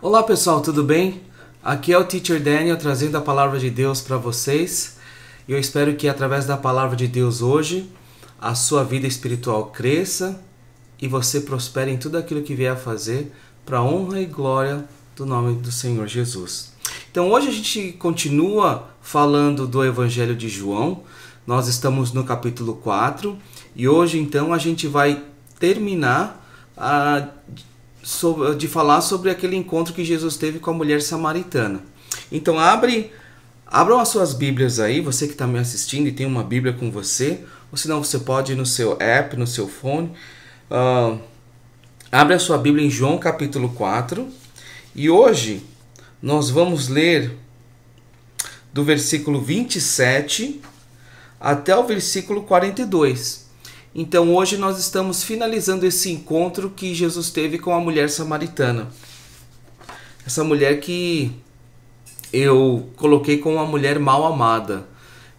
Olá pessoal, tudo bem? Aqui é o Teacher Daniel trazendo a palavra de Deus para vocês. E eu espero que através da palavra de Deus hoje a sua vida espiritual cresça e você prospere em tudo aquilo que vier a fazer para honra e glória do nome do Senhor Jesus. Então hoje a gente continua falando do Evangelho de João. Nós estamos no capítulo 4 e hoje então a gente vai terminar a, ah, sobre, de falar sobre aquele encontro que Jesus teve com a mulher samaritana. Então abre, abram as suas Bíblias aí, você que está me assistindo e tem uma Bíblia com você, ou senão você pode ir no seu app, no seu fone. Uh, abre a sua Bíblia em João capítulo 4 e hoje nós vamos ler do versículo 27 até o versículo 42. Então hoje nós estamos finalizando esse encontro que Jesus teve com a mulher samaritana. Essa mulher que eu coloquei como uma mulher mal amada.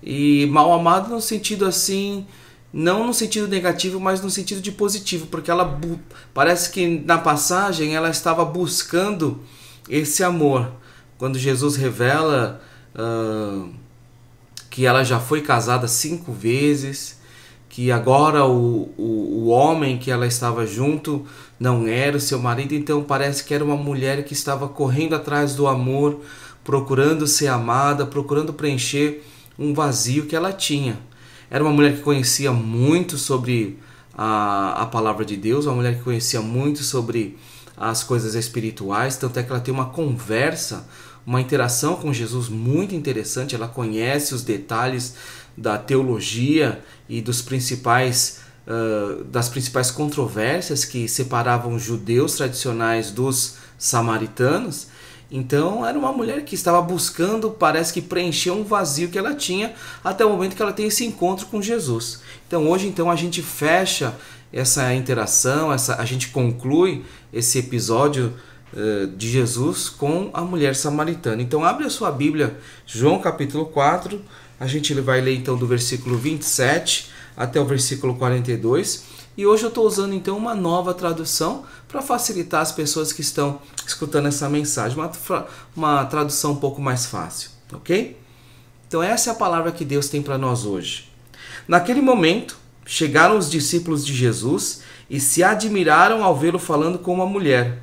E mal amada no sentido assim, não no sentido negativo, mas no sentido de positivo, porque ela parece que na passagem ela estava buscando esse amor. Quando Jesus revela uh, que ela já foi casada cinco vezes, que agora o, o, o homem que ela estava junto não era o seu marido, então parece que era uma mulher que estava correndo atrás do amor, procurando ser amada, procurando preencher um vazio que ela tinha. Era uma mulher que conhecia muito sobre a, a palavra de Deus, uma mulher que conhecia muito sobre as coisas espirituais, tanto é que ela tem uma conversa, uma interação com Jesus muito interessante, ela conhece os detalhes da teologia e dos principais uh, das principais controvérsias que separavam judeus tradicionais dos samaritanos. Então era uma mulher que estava buscando, parece que preencher um vazio que ela tinha até o momento que ela tem esse encontro com Jesus. Então hoje então a gente fecha essa interação, essa, a gente conclui esse episódio eh, de Jesus com a mulher samaritana. Então abre a sua Bíblia, João capítulo 4, a gente vai ler então do versículo 27 até o versículo 42. E hoje eu estou usando então uma nova tradução para facilitar as pessoas que estão escutando essa mensagem. Uma, uma tradução um pouco mais fácil, ok? Então essa é a palavra que Deus tem para nós hoje. Naquele momento, chegaram os discípulos de Jesus e se admiraram ao vê-lo falando com uma mulher.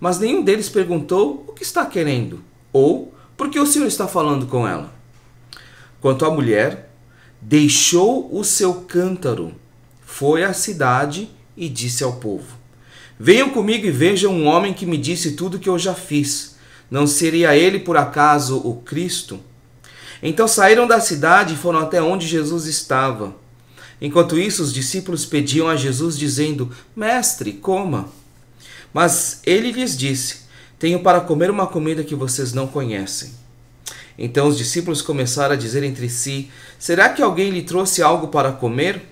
Mas nenhum deles perguntou o que está querendo ou por que o Senhor está falando com ela. Quanto à mulher, deixou o seu cântaro, foi à cidade e disse ao povo: Venham comigo e vejam um homem que me disse tudo o que eu já fiz. Não seria ele por acaso o Cristo? Então saíram da cidade e foram até onde Jesus estava. Enquanto isso, os discípulos pediam a Jesus, dizendo: Mestre, coma. Mas ele lhes disse: Tenho para comer uma comida que vocês não conhecem. Então os discípulos começaram a dizer entre si: Será que alguém lhe trouxe algo para comer?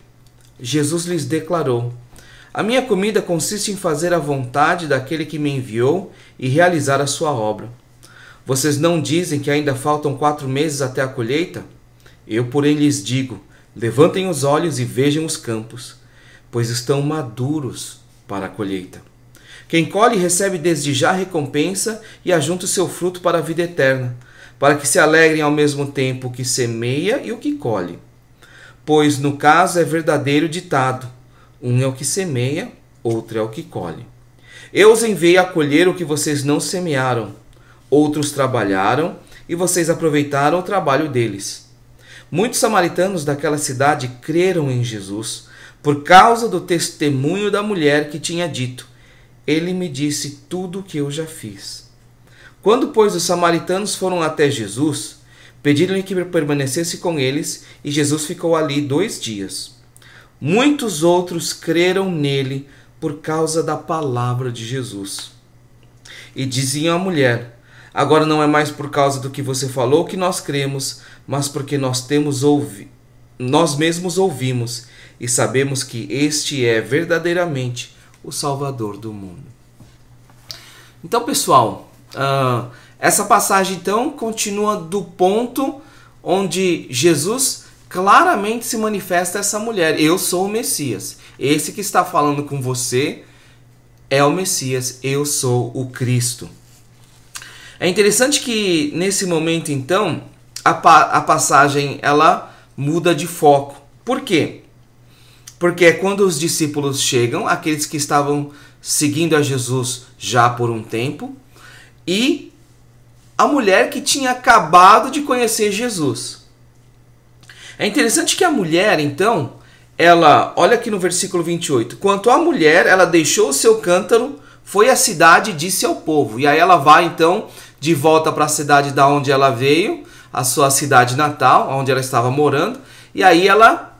Jesus lhes declarou: A minha comida consiste em fazer a vontade daquele que me enviou e realizar a sua obra. Vocês não dizem que ainda faltam quatro meses até a colheita? Eu, porém, lhes digo: levantem os olhos e vejam os campos, pois estão maduros para a colheita. Quem colhe recebe desde já recompensa e ajunta o seu fruto para a vida eterna para que se alegrem ao mesmo tempo o que semeia e o que colhe. Pois no caso é verdadeiro ditado: um é o que semeia, outro é o que colhe. Eu os enviei a colher o que vocês não semearam. Outros trabalharam e vocês aproveitaram o trabalho deles. Muitos samaritanos daquela cidade creram em Jesus por causa do testemunho da mulher que tinha dito: Ele me disse tudo o que eu já fiz. Quando, pois, os samaritanos foram até Jesus, pediram-lhe que permanecesse com eles, e Jesus ficou ali dois dias. Muitos outros creram nele por causa da palavra de Jesus. E diziam à mulher: Agora não é mais por causa do que você falou que nós cremos, mas porque nós temos ouvi nós mesmos ouvimos e sabemos que este é verdadeiramente o Salvador do mundo. Então, pessoal, Uh, essa passagem então continua do ponto onde Jesus claramente se manifesta a essa mulher: Eu sou o Messias. Esse que está falando com você é o Messias, eu sou o Cristo. É interessante que nesse momento então a, pa a passagem ela muda de foco. Por quê? Porque é quando os discípulos chegam, aqueles que estavam seguindo a Jesus já por um tempo, e a mulher que tinha acabado de conhecer Jesus. É interessante que a mulher, então, ela, olha aqui no versículo 28, quanto à mulher, ela deixou o seu cântaro, foi à cidade e disse ao povo. E aí ela vai então de volta para a cidade da onde ela veio, a sua cidade natal, onde ela estava morando, e aí ela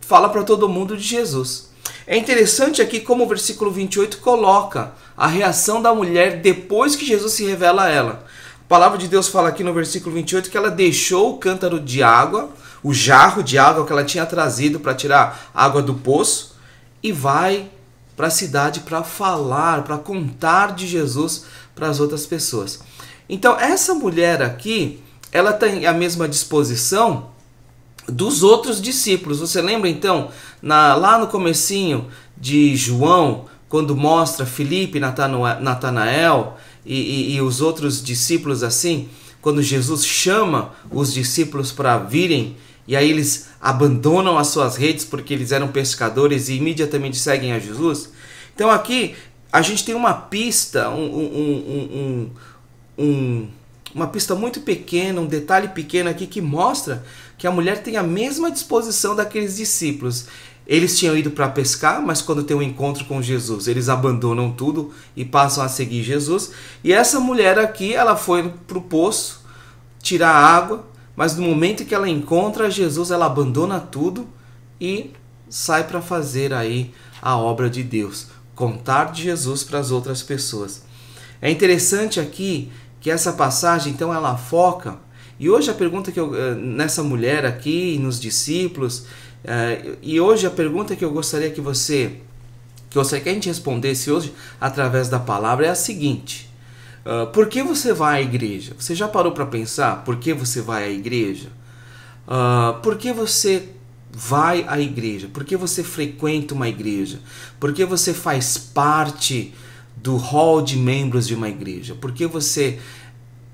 fala para todo mundo de Jesus. É interessante aqui como o versículo 28 coloca a reação da mulher depois que Jesus se revela a ela. A palavra de Deus fala aqui no versículo 28 que ela deixou o cântaro de água, o jarro de água que ela tinha trazido para tirar água do poço e vai para a cidade para falar, para contar de Jesus para as outras pessoas. Então, essa mulher aqui, ela tem a mesma disposição dos outros discípulos. Você lembra então, na, lá no comecinho de João, quando mostra Felipe Natanael e, e, e os outros discípulos assim, quando Jesus chama os discípulos para virem e aí eles abandonam as suas redes porque eles eram pescadores e imediatamente seguem a Jesus. Então aqui a gente tem uma pista, um, um, um, uma pista muito pequena, um detalhe pequeno aqui que mostra que a mulher tem a mesma disposição daqueles discípulos. Eles tinham ido para pescar, mas quando tem um encontro com Jesus, eles abandonam tudo e passam a seguir Jesus. E essa mulher aqui, ela foi para o poço tirar água, mas no momento que ela encontra Jesus, ela abandona tudo e sai para fazer aí a obra de Deus, contar de Jesus para as outras pessoas. É interessante aqui que essa passagem, então, ela foca e hoje a pergunta que eu, eh, nessa mulher aqui, nos discípulos, eh, e hoje a pergunta que eu gostaria que você, que você que a gente respondesse hoje através da palavra é a seguinte: ah, por que você vai à igreja? Você já parou para pensar por que você vai à igreja? Ah, por que você vai à igreja? Por que você frequenta uma igreja? Por que você faz parte do hall de membros de uma igreja? Por que você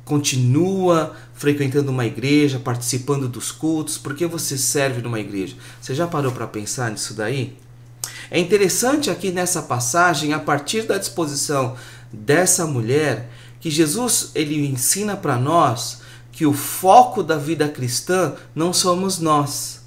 continua frequentando uma igreja, participando dos cultos? Por que você serve numa igreja? Você já parou para pensar nisso daí? É interessante aqui nessa passagem, a partir da disposição dessa mulher, que Jesus ele ensina para nós que o foco da vida cristã não somos nós.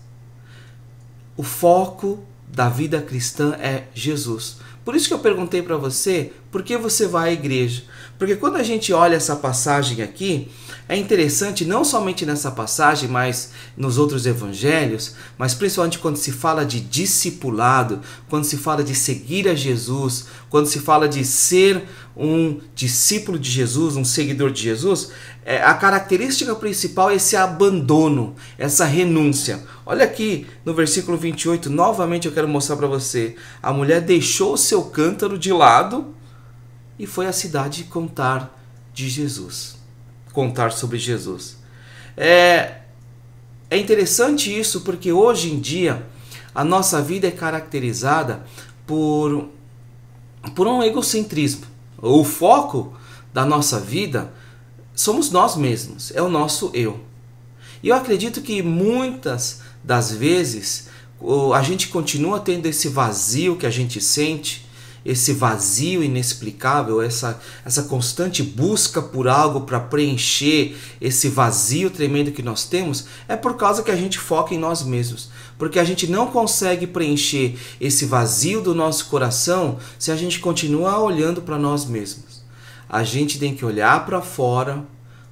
O foco da vida cristã é Jesus. Por isso que eu perguntei para você, por que você vai à igreja? Porque quando a gente olha essa passagem aqui, é interessante não somente nessa passagem, mas nos outros evangelhos, mas principalmente quando se fala de discipulado, quando se fala de seguir a Jesus, quando se fala de ser um discípulo de Jesus, um seguidor de Jesus, é, a característica principal é esse abandono, essa renúncia. Olha aqui no versículo 28, novamente eu quero mostrar para você. A mulher deixou o seu cântaro de lado e foi à cidade contar de Jesus, contar sobre Jesus. É, é interessante isso porque hoje em dia a nossa vida é caracterizada por, por um egocentrismo. O foco da nossa vida somos nós mesmos, é o nosso eu. E eu acredito que muitas das vezes a gente continua tendo esse vazio que a gente sente, esse vazio inexplicável, essa, essa constante busca por algo para preencher esse vazio tremendo que nós temos, é por causa que a gente foca em nós mesmos. Porque a gente não consegue preencher esse vazio do nosso coração se a gente continuar olhando para nós mesmos. A gente tem que olhar para fora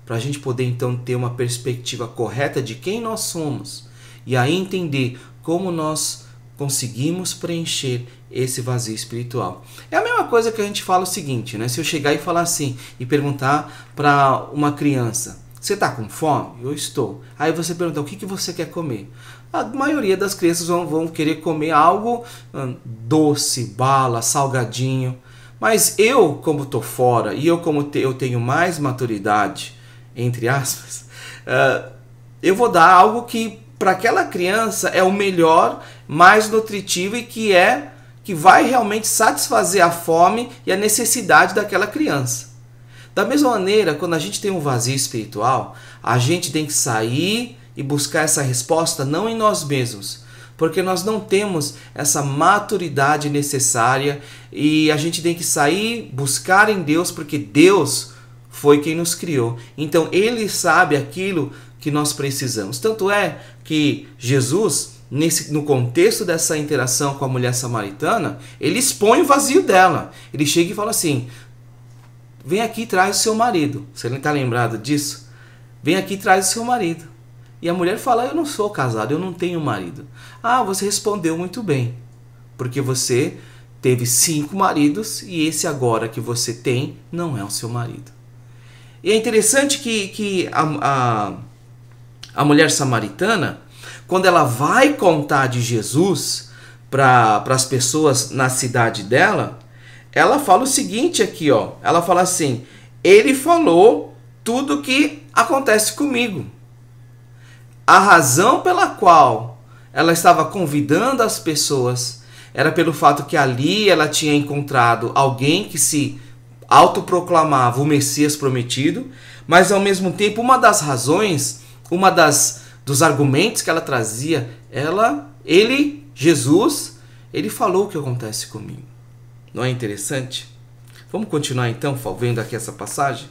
para a gente poder então ter uma perspectiva correta de quem nós somos e aí entender como nós conseguimos preencher esse vazio espiritual. É a mesma coisa que a gente fala o seguinte, né? Se eu chegar e falar assim e perguntar para uma criança, você está com fome? Eu estou. Aí você pergunta, o que, que você quer comer? A maioria das crianças vão, vão querer comer algo doce, bala, salgadinho. Mas eu, como tô fora e eu como te, eu tenho mais maturidade, entre aspas, uh, eu vou dar algo que para aquela criança é o melhor, mais nutritivo e que é que vai realmente satisfazer a fome e a necessidade daquela criança. Da mesma maneira, quando a gente tem um vazio espiritual, a gente tem que sair e buscar essa resposta não em nós mesmos, porque nós não temos essa maturidade necessária e a gente tem que sair buscar em Deus, porque Deus foi quem nos criou. Então ele sabe aquilo que nós precisamos. Tanto é que Jesus, nesse, no contexto dessa interação com a mulher samaritana, ele expõe o vazio dela. Ele chega e fala assim: Vem aqui e traz o seu marido. Você não está lembrado disso? Vem aqui e traz o seu marido. E a mulher fala: Eu não sou casada, eu não tenho marido. Ah, você respondeu muito bem, porque você teve cinco maridos e esse agora que você tem não é o seu marido. E é interessante que, que a, a a mulher samaritana, quando ela vai contar de Jesus para as pessoas na cidade dela, ela fala o seguinte aqui, ó. Ela fala assim: "Ele falou tudo que acontece comigo". A razão pela qual ela estava convidando as pessoas era pelo fato que ali ela tinha encontrado alguém que se autoproclamava o Messias prometido, mas ao mesmo tempo uma das razões uma das dos argumentos que ela trazia, ela, ele, Jesus, ele falou o que acontece comigo. Não é interessante? Vamos continuar então, vendo aqui essa passagem.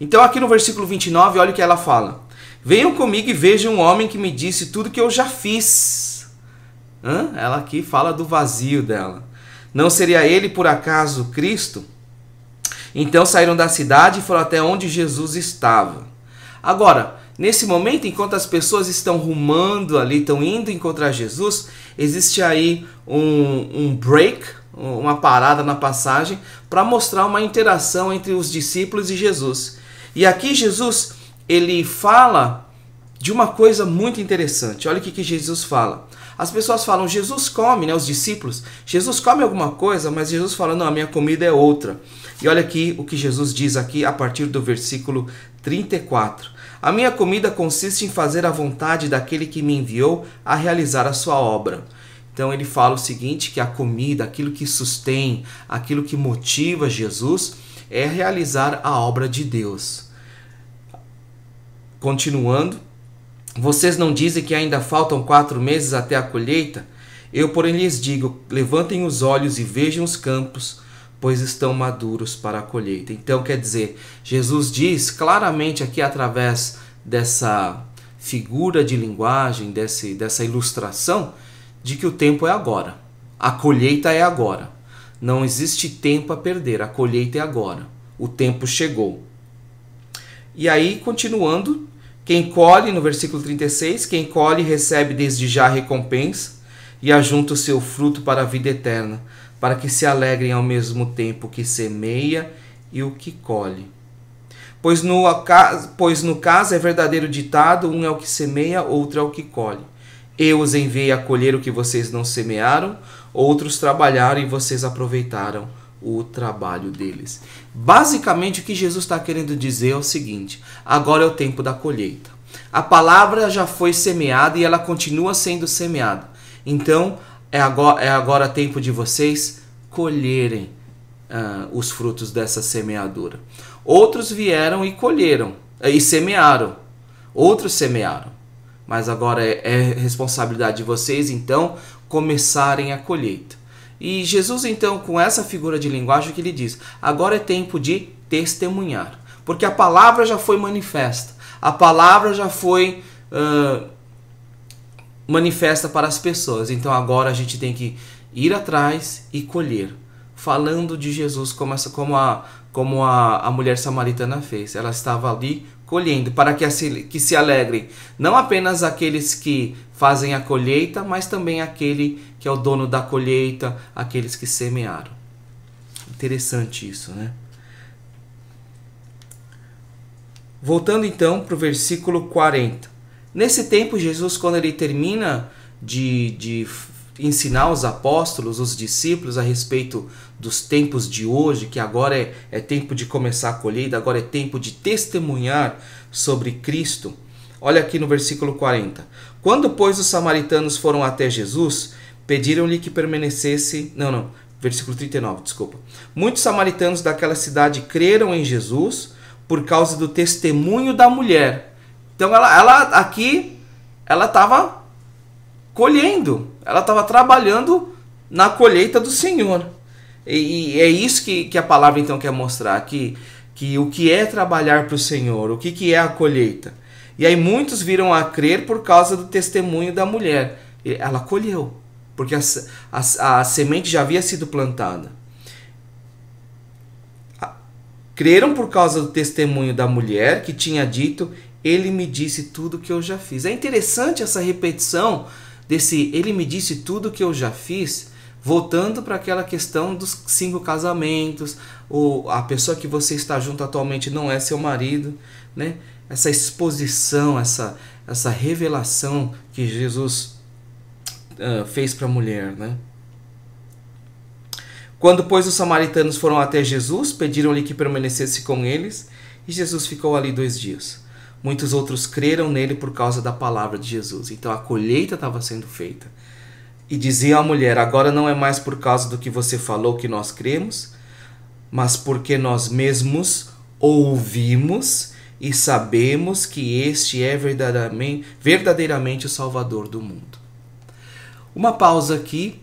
Então aqui no versículo 29, olha o que ela fala: Venham comigo e vejam um homem que me disse tudo que eu já fiz. Hã? Ela aqui fala do vazio dela. Não seria ele por acaso Cristo? Então saíram da cidade e foram até onde Jesus estava. Agora, Nesse momento, enquanto as pessoas estão rumando ali, estão indo encontrar Jesus, existe aí um, um break, uma parada na passagem, para mostrar uma interação entre os discípulos e Jesus. E aqui Jesus ele fala de uma coisa muito interessante. Olha o que, que Jesus fala. As pessoas falam, Jesus come, né? Os discípulos, Jesus come alguma coisa, mas Jesus fala, não, a minha comida é outra. E olha aqui o que Jesus diz aqui a partir do versículo 34. A minha comida consiste em fazer a vontade daquele que me enviou a realizar a sua obra. Então ele fala o seguinte: que a comida, aquilo que sustém, aquilo que motiva Jesus, é realizar a obra de Deus. Continuando, vocês não dizem que ainda faltam quatro meses até a colheita? Eu, porém, lhes digo: levantem os olhos e vejam os campos pois estão maduros para a colheita. Então, quer dizer, Jesus diz claramente aqui através dessa figura de linguagem, desse, dessa ilustração, de que o tempo é agora. A colheita é agora. Não existe tempo a perder, a colheita é agora. O tempo chegou. E aí, continuando, quem colhe, no versículo 36, quem colhe recebe desde já recompensa e ajunta o seu fruto para a vida eterna para que se alegrem ao mesmo tempo que semeia e o que colhe. Pois no, pois no caso é verdadeiro ditado: um é o que semeia, outro é o que colhe. Eu os enviei a colher o que vocês não semearam, outros trabalharam e vocês aproveitaram o trabalho deles. Basicamente, o que Jesus está querendo dizer é o seguinte: agora é o tempo da colheita. A palavra já foi semeada e ela continua sendo semeada. Então, é agora, é agora tempo de vocês colherem uh, os frutos dessa semeadura. Outros vieram e colheram, e semearam. Outros semearam. Mas agora é, é responsabilidade de vocês, então, começarem a colheita. E Jesus, então, com essa figura de linguagem que ele diz: agora é tempo de testemunhar. Porque a palavra já foi manifesta, a palavra já foi. Uh, manifesta para as pessoas. Então agora a gente tem que ir atrás e colher. Falando de Jesus como, essa, como, a, como a, a mulher samaritana fez. Ela estava ali colhendo, para que, se, que se alegrem não apenas aqueles que fazem a colheita, mas também aquele que é o dono da colheita, aqueles que semearam. Interessante isso, né? Voltando então para o versículo 40. Nesse tempo, Jesus, quando ele termina de, de ensinar os apóstolos, os discípulos a respeito dos tempos de hoje, que agora é, é tempo de começar a colheita, agora é tempo de testemunhar sobre Cristo. Olha aqui no versículo 40. Quando, pois, os samaritanos foram até Jesus, pediram-lhe que permanecesse. Não, não. Versículo 39, desculpa. Muitos samaritanos daquela cidade creram em Jesus por causa do testemunho da mulher então ela, ela aqui, ela estava colhendo, ela estava trabalhando na colheita do Senhor. E, e é isso que, que a palavra então quer mostrar aqui, que o que é trabalhar para o Senhor, o que, que é a colheita. E aí muitos viram a crer por causa do testemunho da mulher. Ela colheu, porque a, a, a semente já havia sido plantada. Creram por causa do testemunho da mulher que tinha dito: ele me disse tudo que eu já fiz. É interessante essa repetição desse ele me disse tudo que eu já fiz, voltando para aquela questão dos cinco casamentos, ou a pessoa que você está junto atualmente não é seu marido, né? Essa exposição, essa essa revelação que Jesus uh, fez para a mulher, né? Quando, pois, os samaritanos foram até Jesus, pediram-lhe que permanecesse com eles, e Jesus ficou ali dois dias. Muitos outros creram nele por causa da palavra de Jesus. Então a colheita estava sendo feita. E dizia a mulher: Agora não é mais por causa do que você falou que nós cremos, mas porque nós mesmos ouvimos e sabemos que este é verdadeiramente, verdadeiramente o Salvador do mundo. Uma pausa aqui,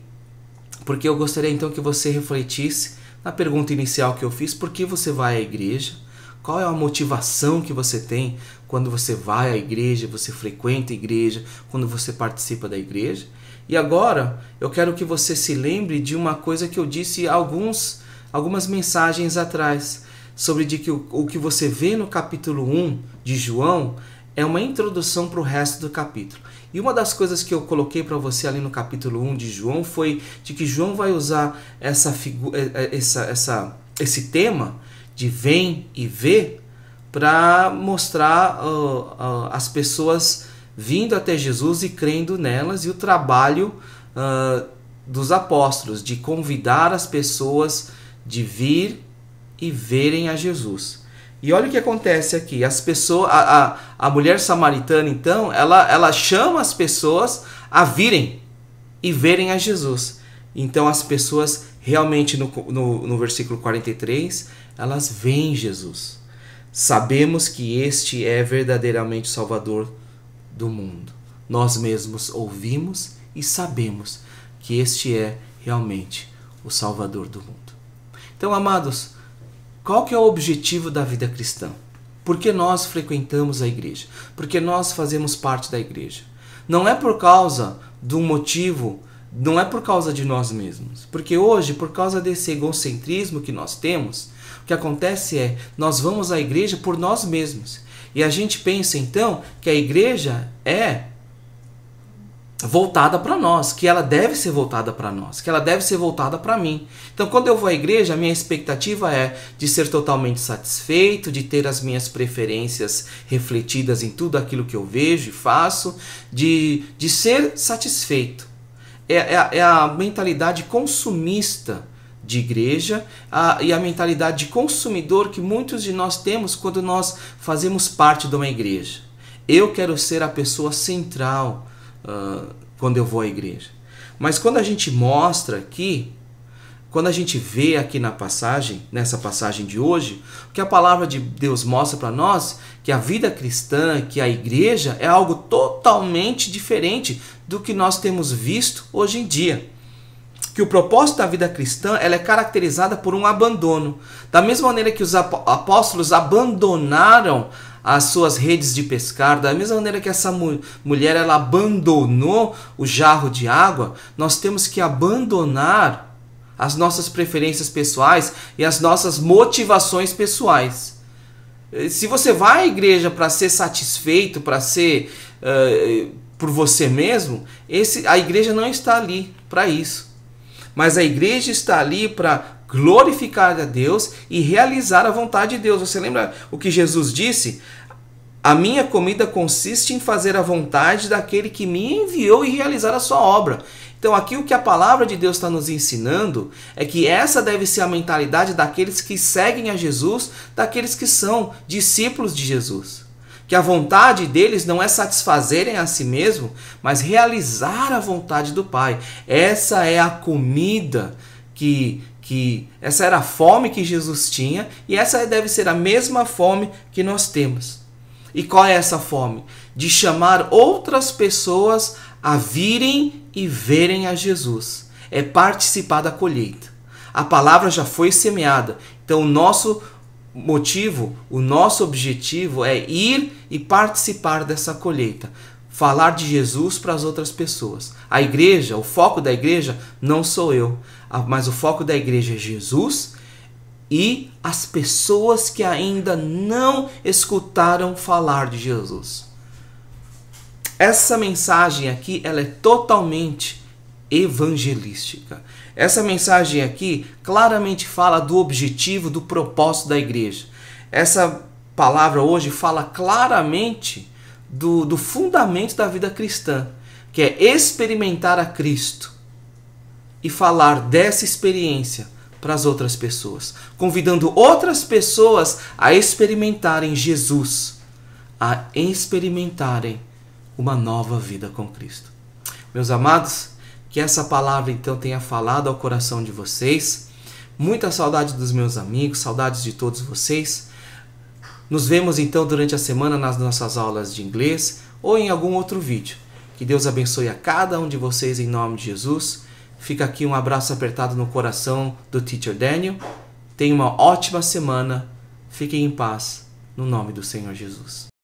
porque eu gostaria então que você refletisse na pergunta inicial que eu fiz: por que você vai à igreja? Qual é a motivação que você tem quando você vai à igreja, você frequenta a igreja, quando você participa da igreja. E agora eu quero que você se lembre de uma coisa que eu disse alguns, algumas mensagens atrás, sobre de que o, o que você vê no capítulo 1 de João é uma introdução para o resto do capítulo. E uma das coisas que eu coloquei para você ali no capítulo 1 de João foi de que João vai usar essa, eh, eh, essa, essa esse tema de vem e vê para mostrar uh, uh, as pessoas vindo até Jesus e crendo nelas e o trabalho uh, dos apóstolos de convidar as pessoas de vir e verem a Jesus. E olha o que acontece aqui. As pessoas, a, a, a mulher samaritana, então, ela, ela chama as pessoas a virem e verem a Jesus. Então as pessoas realmente no, no, no versículo 43, elas veem Jesus. Sabemos que este é verdadeiramente o Salvador do mundo. Nós mesmos ouvimos e sabemos que este é realmente o Salvador do mundo. Então, amados, qual que é o objetivo da vida cristã? Por que nós frequentamos a igreja? Por que nós fazemos parte da igreja? Não é por causa de um motivo, não é por causa de nós mesmos. Porque hoje, por causa desse egocentrismo que nós temos, que acontece é, nós vamos à igreja por nós mesmos. E a gente pensa então que a igreja é voltada para nós, que ela deve ser voltada para nós, que ela deve ser voltada para mim. Então, quando eu vou à igreja, a minha expectativa é de ser totalmente satisfeito, de ter as minhas preferências refletidas em tudo aquilo que eu vejo e faço, de, de ser satisfeito. É, é, é a mentalidade consumista de igreja a, e a mentalidade de consumidor que muitos de nós temos quando nós fazemos parte de uma igreja. Eu quero ser a pessoa central uh, quando eu vou à igreja. Mas quando a gente mostra aqui, quando a gente vê aqui na passagem, nessa passagem de hoje, o que a palavra de Deus mostra para nós que a vida cristã, que a igreja é algo totalmente diferente do que nós temos visto hoje em dia que o propósito da vida cristã ela é caracterizada por um abandono. Da mesma maneira que os apóstolos abandonaram as suas redes de pescar, da mesma maneira que essa mu mulher ela abandonou o jarro de água, nós temos que abandonar as nossas preferências pessoais e as nossas motivações pessoais. Se você vai à igreja para ser satisfeito, para ser uh, por você mesmo, esse, a igreja não está ali para isso mas a igreja está ali para glorificar a Deus e realizar a vontade de Deus. Você lembra o que Jesus disse? A minha comida consiste em fazer a vontade daquele que me enviou e realizar a sua obra. Então, aqui o que a palavra de Deus está nos ensinando é que essa deve ser a mentalidade daqueles que seguem a Jesus, daqueles que são discípulos de Jesus que a vontade deles não é satisfazerem a si mesmo, mas realizar a vontade do Pai. Essa é a comida que que essa era a fome que Jesus tinha e essa deve ser a mesma fome que nós temos. E qual é essa fome? De chamar outras pessoas a virem e verem a Jesus. É participar da colheita. A palavra já foi semeada, então o nosso motivo, o nosso objetivo é ir e participar dessa colheita, falar de Jesus para as outras pessoas. A igreja, o foco da igreja não sou eu, mas o foco da igreja é Jesus e as pessoas que ainda não escutaram falar de Jesus. Essa mensagem aqui, ela é totalmente evangelística. Essa mensagem aqui claramente fala do objetivo, do propósito da igreja. Essa palavra hoje fala claramente do, do fundamento da vida cristã, que é experimentar a Cristo e falar dessa experiência para as outras pessoas, convidando outras pessoas a experimentarem Jesus, a experimentarem uma nova vida com Cristo. Meus amados, que essa palavra então tenha falado ao coração de vocês. Muita saudade dos meus amigos, saudades de todos vocês. Nos vemos então durante a semana nas nossas aulas de inglês ou em algum outro vídeo. Que Deus abençoe a cada um de vocês em nome de Jesus. Fica aqui um abraço apertado no coração do Teacher Daniel. Tenha uma ótima semana. Fiquem em paz, no nome do Senhor Jesus.